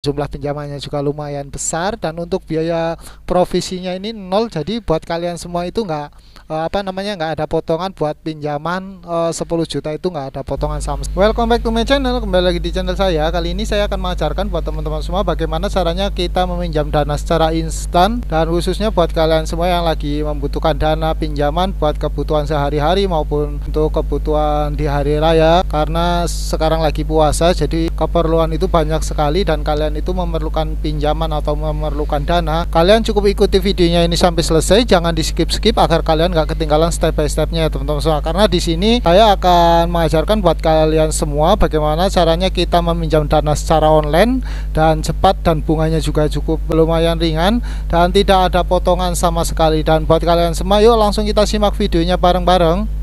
jumlah pinjamannya juga lumayan besar dan untuk biaya provisinya ini nol jadi buat kalian semua itu enggak eh, apa namanya nggak ada potongan buat pinjaman eh, uh, 10 juta itu nggak ada potongan sama welcome back to my channel kembali lagi di channel saya kali ini saya akan mengajarkan buat teman-teman semua bagaimana caranya kita meminjam dana secara instan dan khususnya buat kalian semua yang lagi membutuhkan dana pinjaman buat kebutuhan sehari-hari maupun untuk kebutuhan di hari raya karena sekarang lagi puasa jadi keperluan itu banyak sekali dan kalian kalian itu memerlukan pinjaman atau memerlukan dana, kalian cukup ikuti videonya ini sampai selesai, jangan di skip-skip agar kalian nggak ketinggalan step by stepnya ya teman-teman semua. Nah, karena di sini saya akan mengajarkan buat kalian semua bagaimana caranya kita meminjam dana secara online dan cepat dan bunganya juga cukup lumayan ringan dan tidak ada potongan sama sekali. Dan buat kalian semua, yuk langsung kita simak videonya bareng-bareng.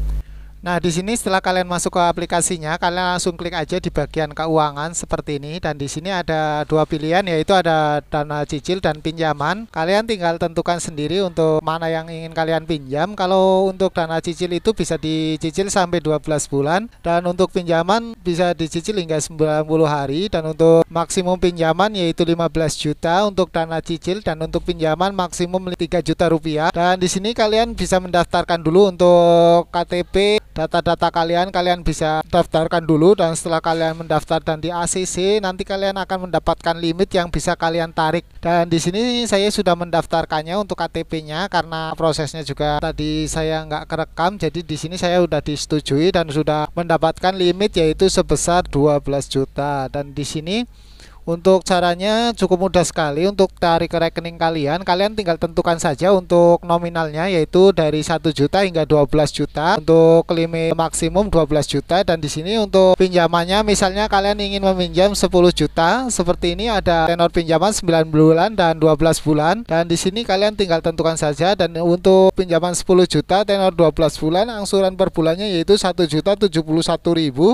Nah, di sini setelah kalian masuk ke aplikasinya, kalian langsung klik aja di bagian keuangan seperti ini dan di sini ada dua pilihan yaitu ada dana cicil dan pinjaman. Kalian tinggal tentukan sendiri untuk mana yang ingin kalian pinjam. Kalau untuk dana cicil itu bisa dicicil sampai 12 bulan dan untuk pinjaman bisa dicicil hingga 90 hari dan untuk maksimum pinjaman yaitu 15 juta untuk dana cicil dan untuk pinjaman maksimum 3 juta rupiah. Dan di sini kalian bisa mendaftarkan dulu untuk KTP data-data kalian kalian bisa daftarkan dulu dan setelah kalian mendaftar dan di ACC nanti kalian akan mendapatkan limit yang bisa kalian tarik dan di sini saya sudah mendaftarkannya untuk KTP-nya karena prosesnya juga tadi saya nggak kerekam jadi di sini saya sudah disetujui dan sudah mendapatkan limit yaitu sebesar 12 juta dan di sini untuk caranya cukup mudah sekali untuk tarik ke rekening kalian. Kalian tinggal tentukan saja untuk nominalnya yaitu dari 1 juta hingga 12 juta. Untuk limit maksimum 12 juta dan di sini untuk pinjamannya misalnya kalian ingin meminjam 10 juta seperti ini ada tenor pinjaman 9 bulan dan 12 bulan dan di sini kalian tinggal tentukan saja dan untuk pinjaman 10 juta tenor 12 bulan angsuran per bulannya yaitu 1 juta 71.000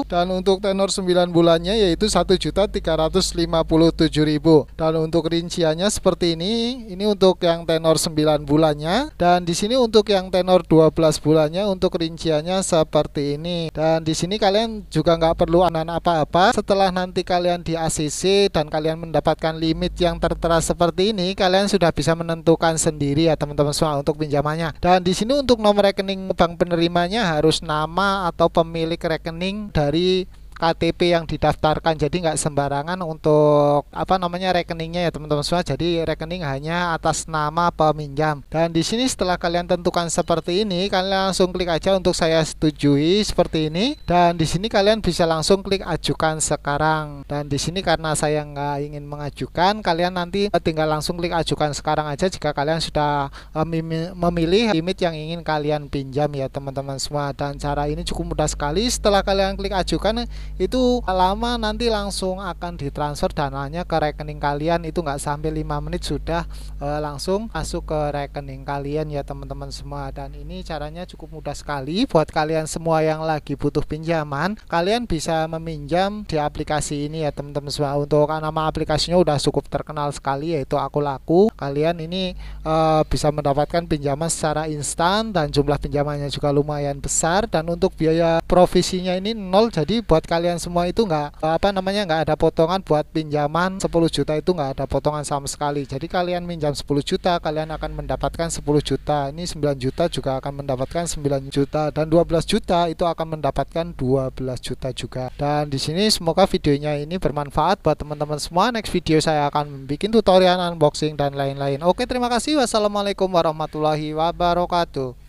dan untuk tenor 9 bulannya yaitu 1 juta 350 ribu dan untuk rinciannya seperti ini ini untuk yang tenor 9 bulannya dan di sini untuk yang tenor 12 bulannya untuk rinciannya seperti ini dan di sini kalian juga nggak perlu anan apa-apa setelah nanti kalian di ACC dan kalian mendapatkan limit yang tertera seperti ini kalian sudah bisa menentukan sendiri ya teman-teman semua untuk pinjamannya dan di sini untuk nomor rekening bank penerimanya harus nama atau pemilik rekening dari KTP yang didaftarkan jadi nggak sembarangan untuk apa namanya rekeningnya ya teman-teman semua jadi rekening hanya atas nama peminjam dan di sini setelah kalian tentukan seperti ini kalian langsung klik aja untuk saya setujui seperti ini dan di sini kalian bisa langsung klik ajukan sekarang dan di sini karena saya nggak ingin mengajukan kalian nanti eh, tinggal langsung klik ajukan sekarang aja jika kalian sudah eh, memilih limit yang ingin kalian pinjam ya teman-teman semua dan cara ini cukup mudah sekali setelah kalian klik ajukan itu lama nanti langsung akan ditransfer dananya ke rekening kalian itu nggak sampai 5 menit sudah e, langsung masuk ke rekening kalian ya teman-teman semua dan ini caranya cukup mudah sekali buat kalian semua yang lagi butuh pinjaman kalian bisa meminjam di aplikasi ini ya teman-teman semua untuk nama aplikasinya udah cukup terkenal sekali yaitu aku laku kalian ini e, bisa mendapatkan pinjaman secara instan dan jumlah pinjamannya juga lumayan besar dan untuk biaya provisinya ini nol jadi buat kalian semua itu nggak apa namanya nggak ada potongan buat pinjaman 10 juta itu nggak ada potongan sama sekali jadi kalian minjam 10 juta kalian akan mendapatkan 10 juta ini 9 juta juga akan mendapatkan 9 juta dan 12 juta itu akan mendapatkan 12 juta juga dan di sini semoga videonya ini bermanfaat buat teman-teman semua next video saya akan bikin tutorial unboxing dan lain-lain oke terima kasih wassalamualaikum warahmatullahi wabarakatuh